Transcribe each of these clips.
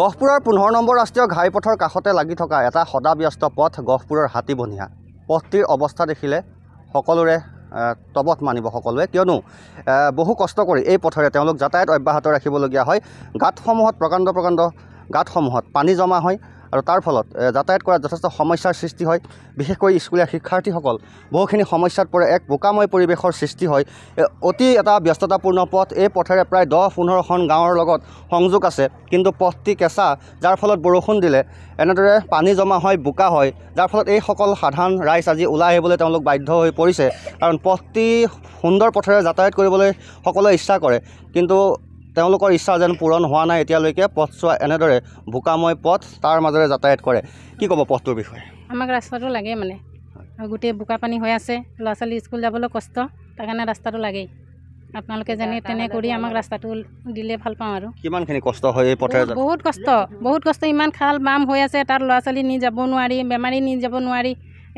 গহপুৰৰ পোন্ধৰ নম্বৰ ৰাষ্ট্ৰীয় ঘাইপথৰ কাষতে লাগি থকা এটা সদাব্যস্ত পথ গহপুৰৰ হাতীবনীয়া পথটিৰ অৱস্থা দেখিলে সকলোৰে তবত মানিব সকলোৱে কিয়নো বহু কষ্ট কৰি এই পথেৰে তেওঁলোক যাতায়াত অব্যাহত ৰাখিবলগীয়া হয় গাঁতসমূহত প্ৰকাণ্ড প্ৰকাণ্ড গাঁতসমূহত পানী জমা হয় আৰু তাৰ ফলত যাতায়াত কৰাত যথেষ্ট সমস্যাৰ সৃষ্টি হয় বিশেষকৈ স্কুলীয়া শিক্ষাৰ্থীসকল বহুখিনি সমস্যাত পৰে এক বোকাময় পৰিৱেশৰ সৃষ্টি হয় অতি এটা ব্যস্ততাপূৰ্ণ পথ এই পথেৰে প্ৰায় দহ পোন্ধৰখন গাঁৱৰ লগত সংযোগ আছে কিন্তু পথটি কেঁচা যাৰ ফলত বৰষুণ দিলে এনেদৰে পানী জমা হয় বোকা হয় যাৰ ফলত এইসকল সাধাৰণ ৰাইজ আজি ওলাই আহিবলৈ তেওঁলোক বাধ্য হৈ পৰিছে কাৰণ পথটি সুন্দৰ পথেৰে যাতায়াত কৰিবলৈ সকলোৱে ইচ্ছা কৰে কিন্তু তেওঁলোকৰ ইচ্ছা যেন পূৰণ হোৱা নাই এতিয়ালৈকে পথছোৱা এনেদৰে বোকাময় পথ তাৰ মাজেৰে যাতায়াত কৰে কি ক'ব পথটোৰ বিষয়ে আমাক ৰাস্তাটো লাগে মানে গোটেই বোকা পানী হৈ আছে ল'ৰা ছোৱালী স্কুল যাবলৈ কষ্ট তাৰ কাৰণে ৰাস্তাটো লাগেই আপোনালোকে যেনে তেনে কৰি আমাক ৰাস্তাটো দিলে ভাল পাওঁ আৰু কিমানখিনি কষ্ট হয় এই পথে বহুত কষ্ট বহুত কষ্ট ইমান খাল বাম হৈ আছে তাত ল'ৰা ছোৱালী নি যাব নোৱাৰি বেমাৰী নি যাব নোৱাৰি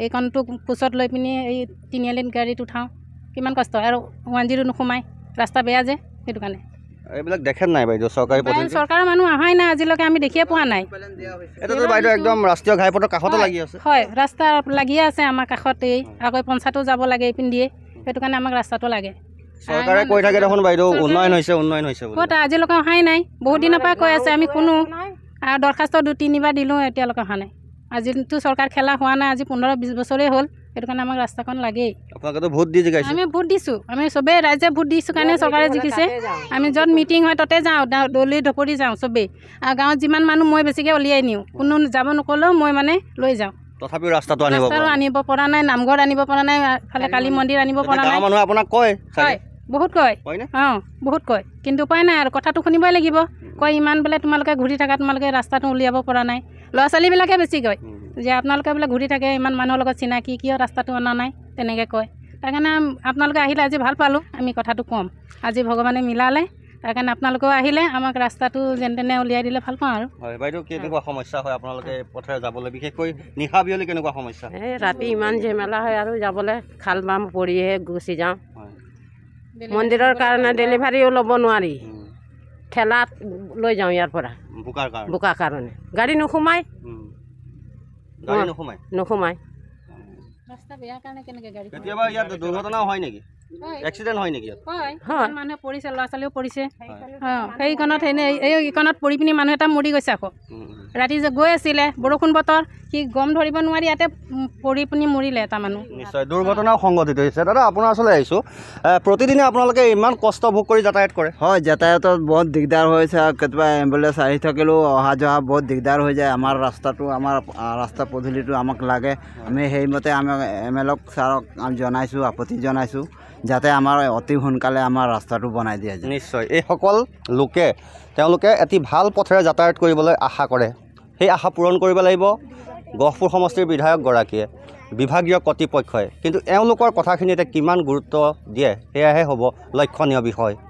এইখনটো কোচত লৈ পিনি এই তিনিআলিত গাড়ীত উঠাওঁ কিমান কষ্ট আৰু ওৱান জিৰো নোসোমায় ৰাস্তা বেয়া যে সেইটো কাৰণে এইবিলাক দেখেন নাই বাইদেউ চৰকাৰী পথ চৰকাৰৰ মানুহ অহাই নাই আজিলৈকে আমি দেখিয়ে পোৱা নাই এইটোতো বাইদেউ একদম ৰাষ্ট্ৰীয় ঘাইপথৰ কাষতে লাগি আছে হয় ৰাস্তা লাগিয়ে আছে আমাৰ কাষতেই আকৌ পঞ্চায়তো যাব লাগে এইপিনে সেইটো কাৰণে আমাক ৰাস্তাটো লাগে চৰকাৰে কৈ থাকে দেখোন বাইদেউ উন্নয়ন হৈছে উন্নয়ন হৈছে আজিলৈকে অহাই নাই বহুত দিনৰ পৰা কৈ আছে আমি শুনো আৰু দৰখাস্ত দুই তিনিবাৰ দিলোঁ এতিয়ালৈকে অহা নাই আজিতো চৰকাৰ খেলা হোৱা নাই আজি পোন্ধৰ বিছ বছৰেই হ'ল সেইটো কাৰণে আমাক ৰাস্তাখন লাগেই আমি ভোট দিছোঁ আমি চবেই ৰাইজে ভোট দিছোঁ কাৰণে চৰকাৰে জিকিছে আমি য'ত মিটিং হয় ততে যাওঁ দলি ধপৰি যাওঁ চবেই আৰু গাঁৱত যিমান মানুহ মই বেছিকৈ উলিয়াই নিওঁ কোনো যাব নক'লেও মই মানে লৈ যাওঁ তথাপিও ৰাস্তাটো আনিব আনিব পৰা নাই নামঘৰ আনিব পৰা নাই ফালে কালী মন্দিৰ আনিব পৰা নাই মানুহে আপোনাক কয় হয় বহুত কয় অঁ বহুত কয় কিন্তু উপায় নাই আৰু কথাটো শুনিবই লাগিব কয় ইমান বোলে তোমালোকে ঘূৰি থাকা তোমালোকে ৰাস্তাটো উলিয়াব পৰা নাই ল'ৰা ছোৱালীবিলাকে বেছি কয় যে আপোনালোকে বোলে ঘূৰি থাকে ইমান মানুহৰ লগত চিনাকি কিয় ৰাস্তাটো অনা নাই তেনেকৈ কয় তাৰ কাৰণে আপোনালোকে আহিলে আজি ভাল পালোঁ আমি কথাটো ক'ম আজি ভগৱানে মিলালে তাৰ কাৰণে আপোনালোকেও আহিলে আমাক ৰাস্তাটো যেন তেনে উলিয়াই দিলে ভাল পাওঁ আৰু হয় বাইদেউ কেনেকুৱা সমস্যা হয় আপোনালোকে পথাৰে যাবলৈ বিশেষকৈ নিশা বিয়লি কেনেকুৱা সমস্যা এই ৰাতি ইমান ঝেমেলা হয় আৰু যাবলৈ খাল বাম পৰিহে গুচি যাওঁ মন্দিৰৰ কাৰণে ডেলিভাৰীও ল'ব নোৱাৰি ঠেলাত লৈ যাওঁ ইয়াৰ পৰা বোকাৰ কাৰণে বোকাৰ কাৰণে গাড়ী নোসোমায় গাড়ী নোসোমায় কেতিয়াবা ইয়াত দুৰ্ঘটনাও হয় নেকি এক্সিডেণ্ট হয় নেকি হয় মানুহে পৰিছে ল'ৰা ছোৱালীও পৰিছে অঁ সেইখনত সেনে এইখনত পৰি পিনি মানুহ এটা মৰি গৈছে আকৌ ৰাতি যে গৈ আছিলে বৰষুণ বতৰ সি গম ধৰিব নোৱাৰি ইয়াতে পৰি পিনি মৰিলে এটা মানুহ নিশ্চয় দুৰ্ঘটনাও সংঘটিত হৈছে দাদা আপোনাৰ ওচৰলৈ আহিছোঁ প্ৰতিদিনে আপোনালোকে ইমান কষ্ট ভোগ কৰি যাতায়াত কৰে হয় যাতায়াতত বহুত দিগদাৰ হৈছে আৰু কেতিয়াবা এম্বুলেঞ্চ আহি থাকিলেও অহা যোৱা বহুত দিগদাৰ হৈ যায় আমাৰ ৰাস্তাটো আমাৰ ৰাস্তা পদূলিটো আমাক লাগে আমি সেইমতে আমি এম এল অ'ক ছাৰক আমি জনাইছোঁ আপত্তি জনাইছোঁ যাতে আমাৰ অতি সোনকালে আমাৰ ৰাস্তাটো বনাই দিয়া যায় নিশ্চয় এইসকল লোকে তেওঁলোকে এটি ভাল পথেৰে যাতায়াত কৰিবলৈ আশা কৰে সেই আশা পূৰণ কৰিব লাগিব গহপুৰ সমষ্টিৰ বিধায়কগৰাকীয়ে বিভাগীয় কৰ্তৃপক্ষই কিন্তু এওঁলোকৰ কথাখিনিতে কিমান গুৰুত্ব দিয়ে সেয়াহে হ'ব লক্ষণীয় বিষয়